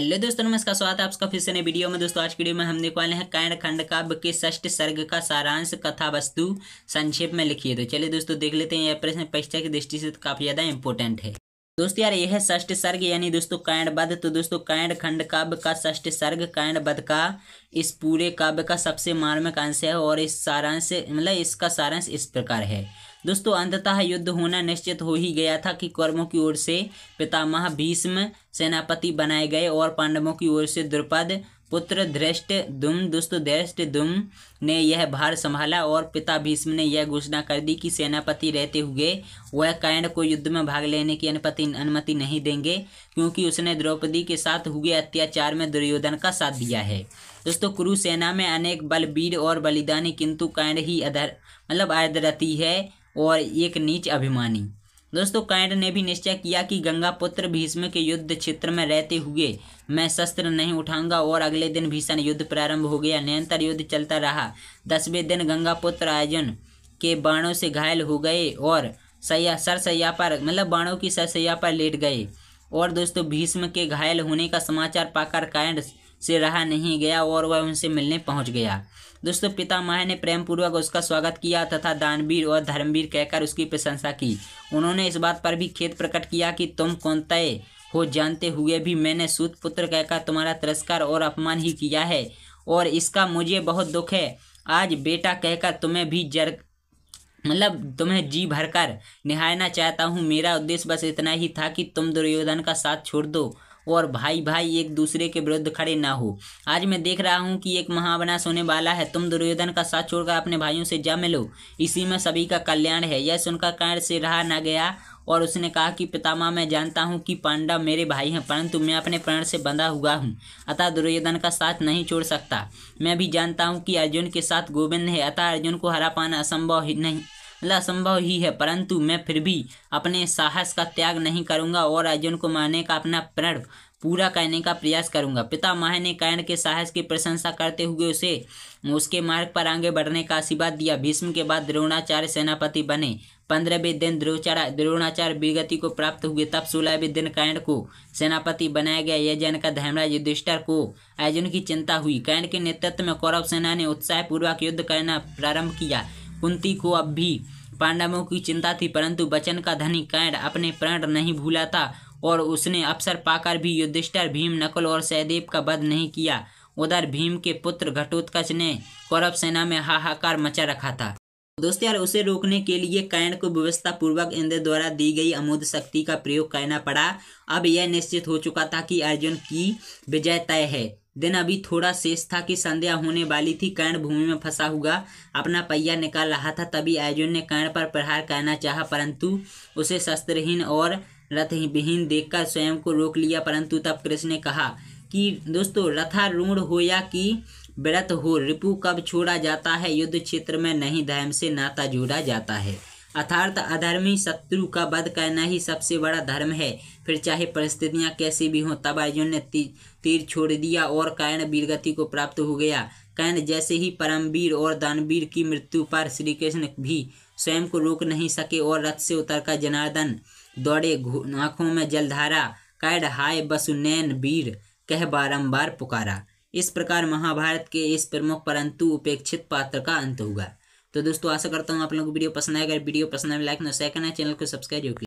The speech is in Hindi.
हेलो दोस्तों नमस्कार स्वागत है आपका फिर से नए वीडियो में दोस्तों आज की वीडियो में हम देख वाले हैं कायण खंड काव्य के सर्ग का सारांश कथा वस्तु संक्षेप में लिखिए तो चलिए दोस्तों देख लेते हैं यह प्रश्न परीक्षा की दृष्टि से तो काफी ज्यादा इंपॉर्टेंट है दोस्तों यार यह है षष्ठ सर्ग यानी दोस्तों कायण बद तो दोस्तों कायण खंड काव्य का ष्ठ सर्ग कायण बद का इस पूरे काव्य का सबसे मार्मिक अंश है और इस सारांश मतलब इसका सारांश इस प्रकार है दोस्तों अंततः युद्ध होना निश्चित हो ही गया था कि कर्मों की ओर से पितामह भीष्म सेनापति बनाए गए और पांडवों की ओर से द्रुपद पुत्र धृष्ट दुम दुष्ट धृष्ट दुम ने यह भार संभाला और पिता भीष्म ने यह घोषणा कर दी कि सेनापति रहते हुए वह कर्ण को युद्ध में भाग लेने की अनुपति अनुमति नहीं देंगे क्योंकि उसने द्रौपदी के साथ हुए अत्याचार में दुर्योधन का साथ दिया है दोस्तों कुरु सेना में अनेक बलबीर और बलिदानी किंतु कर्ण ही अधर मतलब आदरती है और एक नीच अभिमानी दोस्तों कैंट ने भी निश्चय किया कि गंगापुत्र भीष्म के युद्ध क्षेत्र में रहते हुए मैं शस्त्र नहीं उठाऊंगा और अगले दिन भीषण युद्ध प्रारंभ हो गया निरंतर युद्ध चलता रहा दसवें दिन गंगापुत्र आयोजन के बाणों से घायल हो गए और सैया सर पर मतलब बाणों की सरसैया पर लेट गए और दोस्तों भीष्म के घायल होने का समाचार पाकर कायंड से रहा नहीं गया और वह उनसे मिलने पहुंच गया दोस्तों पितामह ने प्रेम पूर्वक उसका स्वागत किया तथा दानवीर और धर्मवीर कहकर उसकी प्रशंसा की उन्होंने इस बात पर भी खेद प्रकट किया कि तुम कौन तय हो जानते हुए भी मैंने सूत पुत्र कहकर तुम्हारा तिरस्कार और अपमान ही किया है और इसका मुझे बहुत दुख है आज बेटा कहकर तुम्हें भी जर मतलब तुम्हें जी भरकर निहारना चाहता हूँ मेरा उद्देश्य बस इतना ही था कि तुम दुर्योधन का साथ छोड़ दो और भाई भाई एक दूसरे के विरुद्ध खड़े ना हो आज मैं देख रहा हूँ कि एक महावनाश होने वाला है तुम दुर्योधन का साथ छोड़कर अपने भाइयों से जा मिलो इसी में सभी का कल्याण है यह सुनकर कर्ण से रहा न गया और उसने कहा कि पितामा मैं जानता हूँ कि पांडव मेरे भाई हैं परंतु मैं अपने प्रण से बंधा हुआ हूँ अतः दुर्योधन का साथ नहीं छोड़ सकता मैं भी जानता हूँ कि अर्जुन के साथ गोविंद है अतः अर्जुन को हरा पाना असंभव नहीं मिलना संभव ही है परंतु मैं फिर भी अपने साहस का त्याग नहीं करूंगा और अर्जुन को मारने का अपना प्रण पूरा करने का प्रयास करूंगा पिता माह ने कर्ण के साहस की प्रशंसा करते हुए उसे उसके मार्ग पर आगे बढ़ने का आशीर्वाद दिया भीष्म के बाद द्रोणाचार्य सेनापति बने पंद्रहवें दिन द्रोचारा द्रोणाचार्य विगति को प्राप्त हुए तब सोलहवें दिन कर्ण को सेनापति बनाया गया यह जानकर धर्मराज युधिष्ठर को अर्जुन की चिंता हुई कर्ण के नेतृत्व में कौरव सेना ने उत्साहपूर्वक युद्ध करना प्रारंभ किया कुंती को अब भी पांडवों की चिंता थी परंतु बचन का धनी कैंड अपने प्रण नहीं भूला था और उसने अवसर पाकर भी युद्धिष्ठर भीम नकुल और सहदेव का वध नहीं किया उधर भीम के पुत्र घटोत्कच ने कौरव सेना में हाहाकार मचा रखा था दोस्तों यार उसे रोकने के लिए कैन को व्यवस्था पूर्वक इंद्र द्वारा दी गई अमोद शक्ति का प्रयोग करना पड़ा अब यह निश्चित हो चुका था कि अर्जुन की विजय तय है दिन अभी थोड़ा शेष था कि संध्या होने वाली थी कर्ण भूमि में फंसा हुआ अपना पहिया निकाल रहा था तभी अर्जुन ने कर्ण पर प्रहार करना चाहा परंतु उसे शस्त्रहीन और रथविहीन देखकर स्वयं को रोक लिया परंतु तब कृष्ण ने कहा कि दोस्तों रथारूढ़ हो या कि व्रत हो रिपु कब छोड़ा जाता है युद्ध क्षेत्र में नहीं धर्म से नाता जोड़ा जाता है अर्थात अधर्मी शत्रु का वध करना ही सबसे बड़ा धर्म है फिर चाहे परिस्थितियां कैसी भी हों तब अर्जुन ने ती, तीर छोड़ दिया और कर्ण वीरगति को प्राप्त हो गया कर्ण जैसे ही परमवीर और दानवीर की मृत्यु पर श्री कृष्ण भी स्वयं को रोक नहीं सके और रथ से उतरकर जनार्दन दौड़े आंखों में जलधारा कैड हाय बसुनैन वीर कह बारंबार पुकारा इस प्रकार महाभारत के इस प्रमुख परंतु उपेक्षित पात्र का अंत होगा तो दोस्तों आशा करता हूँ आप लोगों को वीडियो पसंद आएगा वीडियो पसंद आए लाइक ना सेकंड करना चैनल को सब्सक्राइब